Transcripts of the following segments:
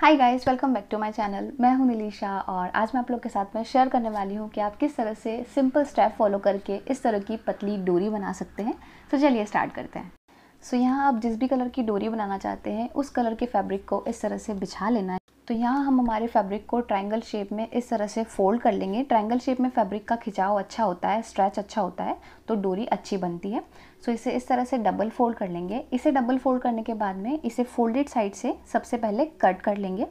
hi guys welcome back to my channel मैं हूं निलीशा और आज मैं आप लोग के साथ में शेयर करने वाली हूं कि आप किस तरह से सिंपल स्टेप फॉलो करके इस तरह की पतली डोरी बना सकते हैं तो चलिए स्टार्ट करते हैं सो so, यहाँ आप जिस भी कलर की डोरी बनाना चाहते हैं उस कलर के फैब्रिक को इस तरह से बिछा लेना तो यहाँ हम हमारे फैब्रिक को ट्रायंगल शेप में इस तरह से फोल्ड कर लेंगे ट्रायंगल शेप में फैब्रिक का खिंचाव अच्छा होता है स्ट्रेच अच्छा होता है तो डोरी अच्छी बनती है सो इसे इस तरह से डबल फोल्ड कर लेंगे इसे डबल फोल्ड करने के बाद में इसे फोल्डेड साइड से सबसे पहले कट कर लेंगे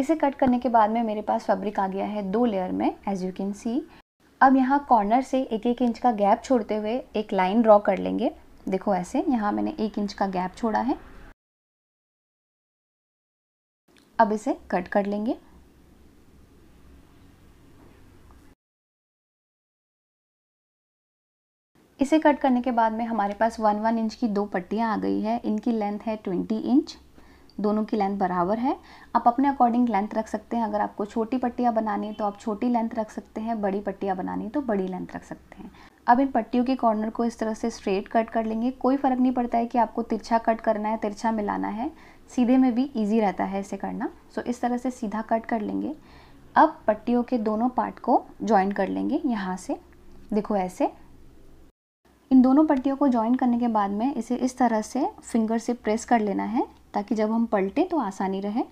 इसे कट करने के बाद में मेरे पास फैब्रिक आ गया है दो लेयर में एज यू कैन सी अब यहाँ कॉर्नर से एक एक इंच का गैप छोड़ते हुए एक लाइन ड्रॉ कर लेंगे देखो ऐसे यहाँ मैंने एक इंच का गैप छोड़ा है अब इसे कट कर लेंगे इसे कट करने के बाद में हमारे पास वन वन इंच की दो पट्टियाँ आ गई है इनकी लेंथ है ट्वेंटी इंच दोनों की लेंथ बराबर है आप अपने अकॉर्डिंग लेंथ रख सकते हैं अगर आपको छोटी पट्टियाँ बनानी तो आप छोटी लेंथ रख सकते हैं बड़ी पट्टियाँ बनानी तो बड़ी लेंथ रख सकते हैं अब इन पट्टियों के कॉर्नर को इस तरह से स्ट्रेट कट कर लेंगे कोई फ़र्क नहीं पड़ता है कि आपको तिरछा कट करना है तिरछा मिलाना है सीधे में भी ईजी रहता है इसे करना सो इस तरह से सीधा कट कर लेंगे अब पट्टियों के दोनों पार्ट को ज्वाइन कर लेंगे यहाँ से देखो ऐसे इन दोनों पट्टियों को ज्वाइन करने के बाद में इसे इस तरह से फिंगर से प्रेस कर लेना है ताकि जब हम पलटें तो आसानी रहे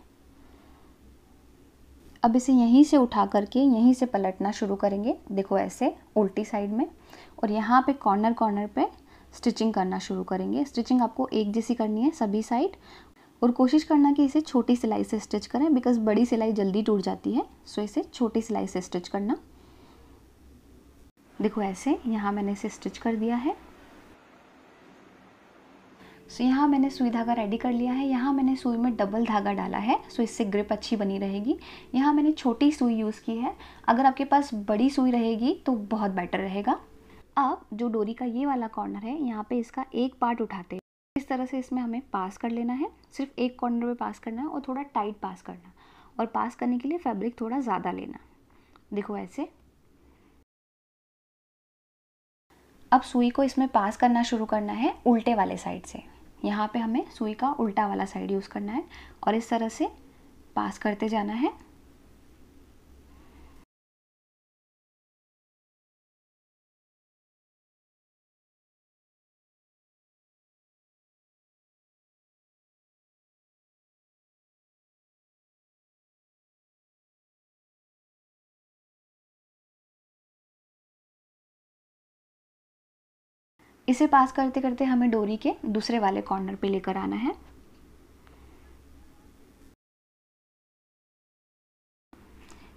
अब इसे यहीं से उठा करके यहीं से पलटना शुरू करेंगे देखो ऐसे उल्टी साइड में और यहाँ पे कॉर्नर कॉर्नर पे स्टिचिंग करना शुरू करेंगे स्टिचिंग आपको एक जैसी करनी है सभी साइड और कोशिश करना कि इसे छोटी सिलाई से स्टिच करें बिकॉज बड़ी सिलाई जल्दी टूट जाती है सो इसे छोटी सिलाई से स्टिच करना देखो ऐसे यहाँ मैंने इसे स्टिच कर दिया है सो यहाँ मैंने सुई धागा रेडी कर लिया है यहाँ मैंने सुई में डबल धागा डाला है सो इससे ग्रिप अच्छी बनी रहेगी यहाँ मैंने छोटी सुई यूज़ की है अगर आपके पास बड़ी सुई रहेगी तो बहुत बेटर रहेगा अब जो डोरी का ये वाला कॉर्नर है यहाँ पे इसका एक पार्ट उठाते हैं इस तरह से इसमें हमें पास कर लेना है सिर्फ एक कॉर्नर में पास करना है और थोड़ा टाइट पास करना और पास करने के लिए फैब्रिक थोड़ा ज़्यादा लेना देखो ऐसे अब सुई को इसमें पास करना शुरू करना है उल्टे वाले साइड से यहाँ पे हमें सुई का उल्टा वाला साइड यूज़ करना है और इस तरह से पास करते जाना है इसे पास करते करते हमें डोरी के दूसरे वाले कॉर्नर पे लेकर आना है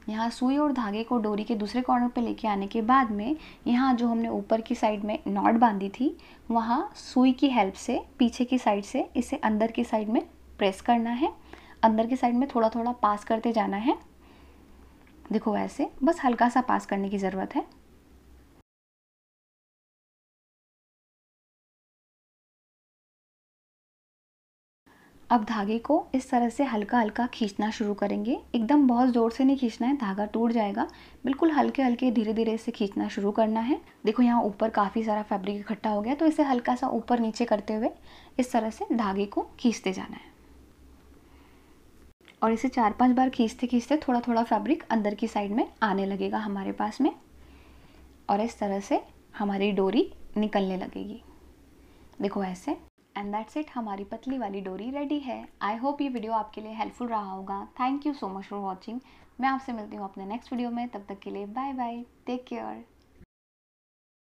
यहाँ सुई और धागे को डोरी के दूसरे कॉर्नर पे लेके आने के बाद में यहाँ जो हमने ऊपर की साइड में नॉट बांधी थी वहाँ सुई की हेल्प से पीछे की साइड से इसे अंदर की साइड में प्रेस करना है अंदर की साइड में थोड़ा थोड़ा पास करते जाना है देखो ऐसे बस हल्का सा पास करने की ज़रूरत है अब धागे को इस तरह से हल्का हल्का खींचना शुरू करेंगे एकदम बहुत ज़ोर से नहीं खींचना है धागा टूट जाएगा बिल्कुल हल्के हल्के धीरे धीरे इसे खींचना शुरू करना है देखो यहाँ ऊपर काफ़ी सारा फैब्रिक इकट्ठा हो गया तो इसे हल्का सा ऊपर नीचे करते हुए इस तरह से धागे को खींचते जाना है और इसे चार पाँच बार खींचते खींचते थोड़ा थोड़ा फैब्रिक अंदर की साइड में आने लगेगा हमारे पास में और इस तरह से हमारी डोरी निकलने लगेगी देखो ऐसे एंड दैट्स इट हमारी पतली वाली डोरी रेडी है आई होप ये वीडियो आपके लिए हेल्पफुल रहा होगा thank you so much for watching मैं आपसे मिलती हूँ अपने नेक्स्ट वीडियो में तब तक के लिए बाय बाय टेक केयर